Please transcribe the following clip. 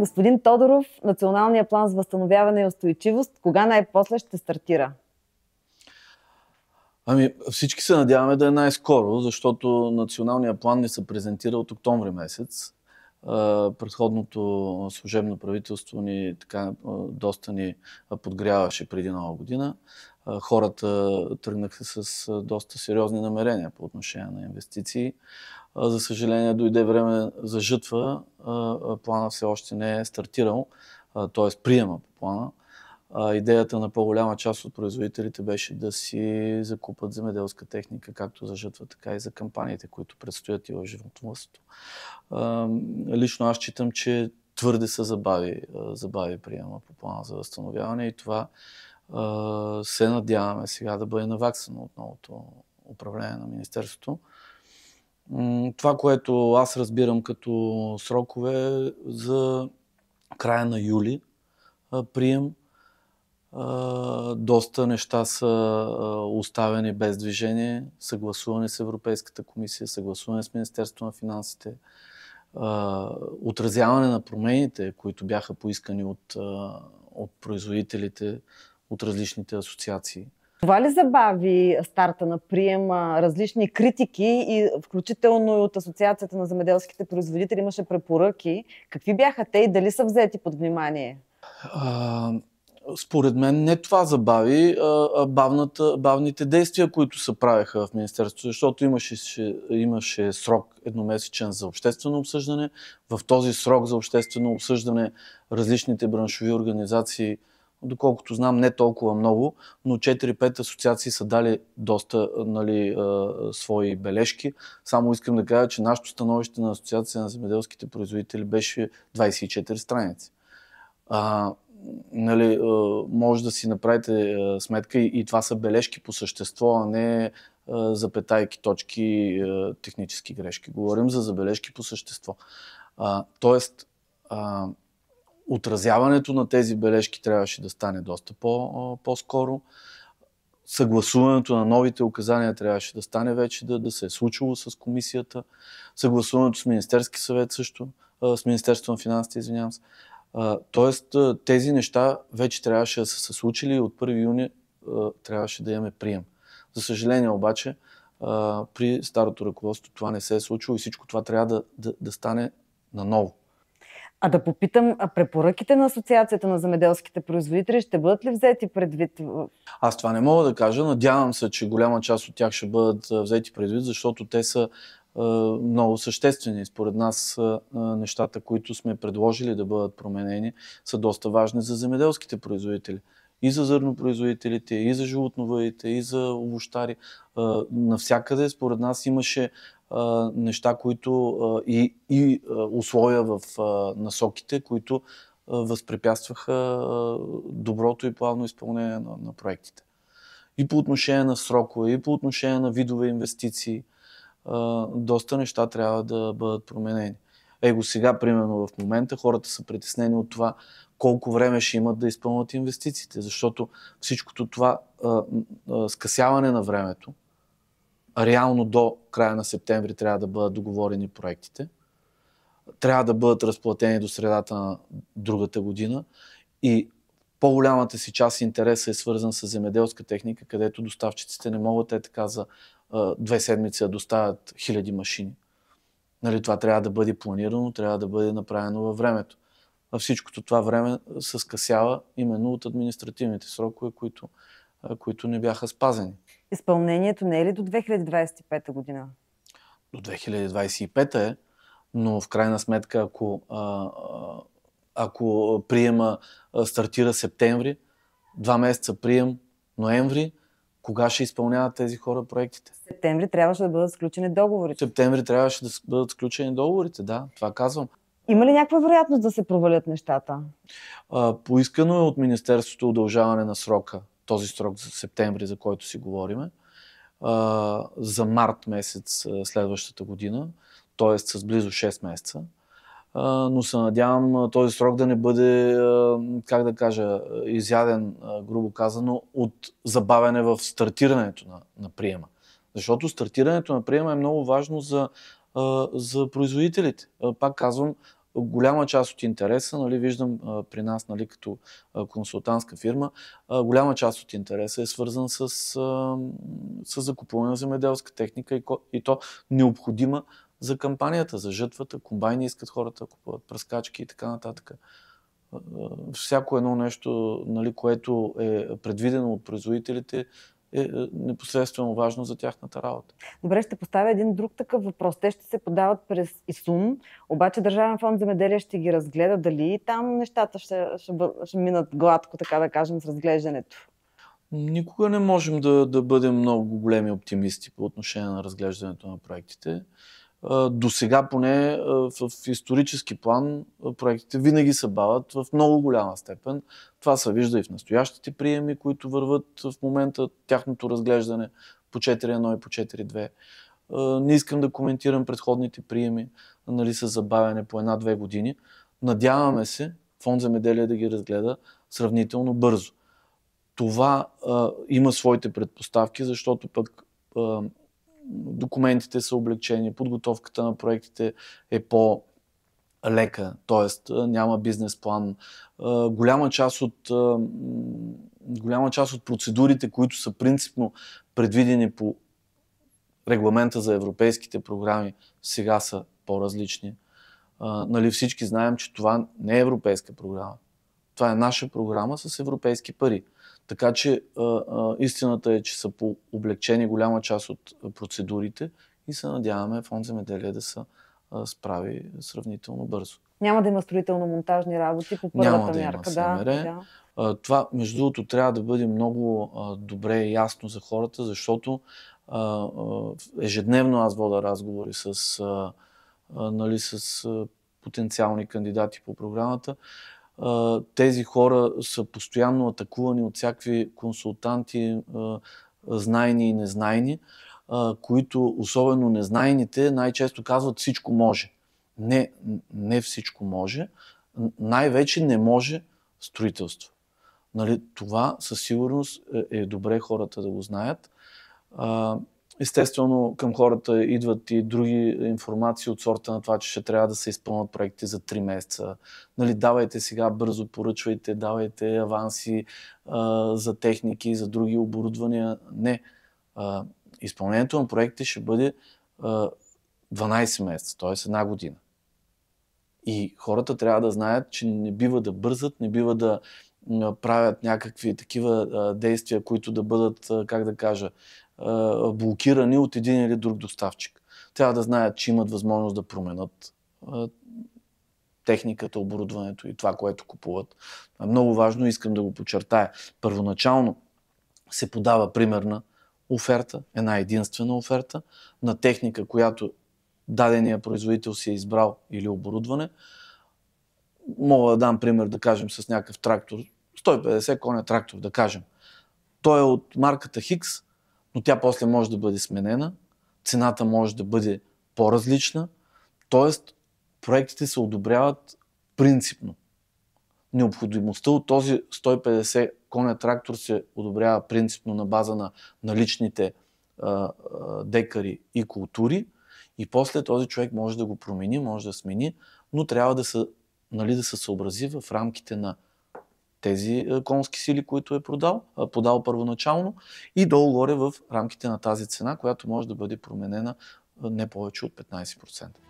Господин Тодоров, Националния план за възстановяване и устойчивост, кога най-после ще стартира? Ами, всички се надяваме да е най-скоро, защото националният план ни се презентира от октомври месец. Предходното служебно правителство ни така доста ни подгряваше преди нова година. Хората тръгнаха с доста сериозни намерения по отношение на инвестиции. За съжаление, дойде време за жътва. Плана все още не е стартирал, т.е. приема по плана. Идеята на по-голяма част от производителите беше да си закупат земеделска техника, както за жътва, така и за кампаниите, които предстоят и в животновъдството. Лично аз читам, че твърде се забави, забави приема по плана за възстановяване и това се надяваме сега да бъде наваксано от новото управление на Министерството. Това, което аз разбирам като срокове за края на юли, прием, доста неща са оставени без движение, съгласуване с Европейската комисия, съгласуване с Министерството на финансите, отразяване на промените, които бяха поискани от, от производителите, от различните асоциации. Това ли забави старта на приема различни критики и включително и от Асоциацията на земеделските производители имаше препоръки? Какви бяха те и дали са взети под внимание? А, според мен не това забави, а бавната, бавните действия, които се правеха в Министерството, защото имаше, имаше срок едномесечен за обществено обсъждане. В този срок за обществено обсъждане различните браншови организации доколкото знам, не толкова много, но 4-5 асоциации са дали доста нали, свои бележки. Само искам да кажа, че нашето становище на Асоциация на земеделските производители беше 24 страници. А, нали, може да си направите сметка и, и това са бележки по същество, а не запетайки, точки, технически грешки. Говорим за забележки по същество. А, тоест, а, отразяването на тези бележки трябваше да стане доста по, скоро Съгласуването на новите указания трябваше да стане вече, да, да се е случило с комисията. Съгласуването с Министерски съвет също, с Министерство на финансите, извинявам се. Тоест, тези неща вече трябваше да са се случили и от 1 юни трябваше да имаме прием. За съжаление обаче, при старото ръководство това не се е случило и всичко това трябва да, да, да стане наново. А да попитам, а препоръките на Асоциацията на земеделските производители ще бъдат ли взети предвид? Аз това не мога да кажа. Надявам се, че голяма част от тях ще бъдат взети предвид, защото те са много съществени. Според нас нещата, които сме предложили да бъдат променени, са доста важни за земеделските производители и за зърнопроизводителите, и за животновъдите, и за овощари. Навсякъде, според нас, имаше неща, които и, и условия в насоките, които възпрепятстваха доброто и плавно изпълнение на, на проектите. И по отношение на срокове, и по отношение на видове инвестиции, доста неща трябва да бъдат променени. Его сега, примерно в момента, хората са притеснени от това колко време ще имат да изпълнят инвестициите, защото всичкото това а, а, скъсяване на времето, реално до края на септември трябва да бъдат договорени проектите, трябва да бъдат разплатени до средата на другата година и по-голямата си част интереса е свързан с земеделска техника, където доставчиците не могат е така за две седмици да доставят хиляди машини. Нали, това трябва да бъде планирано, трябва да бъде направено във времето. А всичкото това време се скъсява именно от административните срокове, които, които не бяха спазени. Изпълнението не е ли до 2025 година? До 2025 е, но в крайна сметка, ако, а, ако приема стартира септември, два месеца прием ноември, кога ще изпълняват тези хора проектите? В септември трябваше да бъдат сключени договорите. В септември трябваше да бъдат сключени договорите, да, това казвам. Има ли някаква вероятност да се провалят нещата? А, поискано е от Министерството удължаване на срока този срок за септември, за който си говориме, за март месец следващата година, т.е. с близо 6 месеца. Но се надявам този срок да не бъде, как да кажа, изяден, грубо казано, от забавяне в стартирането на, на приема. Защото стартирането на приема е много важно за, за производителите. Пак казвам, голяма част от интереса, нали, виждам а, при нас нали, като а, консултантска фирма, а, голяма част от интереса е свързан с, а, с закупуване на земеделска техника и, и то необходима за кампанията, за жътвата, комбайни искат хората да купуват, пръскачки и така нататък. Всяко едно нещо, нали, което е предвидено от производителите, е, е непосредствено важно за тяхната работа. Добре, ще поставя един друг такъв въпрос. Те ще се подават през ИСУН, обаче Държавен фонд земеделие ще ги разгледа. Дали там нещата ще, ще, ще минат гладко, така да кажем, с разглеждането? Никога не можем да, да бъдем много големи оптимисти по отношение на разглеждането на проектите до сега поне в исторически план проектите винаги се бават в много голяма степен. Това се вижда и в настоящите приеми, които върват в момента, тяхното разглеждане по 4.1 и по 4.2. Не искам да коментирам предходните приеми нали, с забавяне по една-две години. Надяваме се Фонд за меделие да ги разгледа сравнително бързо. Това а, има своите предпоставки, защото пък а, документите са облегчени, подготовката на проектите е по- лека, т.е. няма бизнес план. Голяма част от голяма част от процедурите, които са принципно предвидени по регламента за европейските програми, сега са по-различни. нали всички знаем, че това не е европейска програма. Това е наша програма с европейски пари. Така че а, а, истината е, че са облегчени голяма част от процедурите и се надяваме фонд земеделие да се справи сравнително бързо. Няма да има строително-монтажни работи по първата Няма да мярка. Има да, да. А, това, между другото, трябва да бъде много а, добре и ясно за хората, защото а, ежедневно аз вода разговори с, нали, с потенциални кандидати по програмата тези хора са постоянно атакувани от всякакви консултанти, знайни и незнайни, които, особено незнайните, най-често казват всичко може. Не, не всичко може. Най-вече не може строителство. Нали, това със сигурност е, е добре хората да го знаят. Естествено, към хората идват и други информации от сорта на това, че ще трябва да се изпълнят проекти за 3 месеца. Нали, давайте сега бързо, поръчвайте, давайте аванси а, за техники, за други оборудвания. Не. А, изпълнението на проекти ще бъде а, 12 месеца, т.е. една година. И хората трябва да знаят, че не бива да бързат, не бива да правят някакви такива действия, които да бъдат, как да кажа, блокирани от един или друг доставчик. Трябва да знаят, че имат възможност да променят техниката, оборудването и това, което купуват. Това е много важно, искам да го подчертая. Първоначално се подава примерна оферта, една единствена оферта на техника, която дадения производител си е избрал или оборудване. Мога да дам пример, да кажем, с някакъв трактор, 150 коня трактор, да кажем. Той е от марката Хикс, но тя после може да бъде сменена, цената може да бъде по-различна, т.е. проектите се одобряват принципно. Необходимостта от този 150 коня трактор се одобрява принципно на база на наличните а, а, декари и култури и после този човек може да го промени, може да смени, но трябва да се, нали, да се съобрази в рамките на тези е, конски сили, които е продал, е, подал първоначално и долу-горе в рамките на тази цена, която може да бъде променена е, не повече от 15%.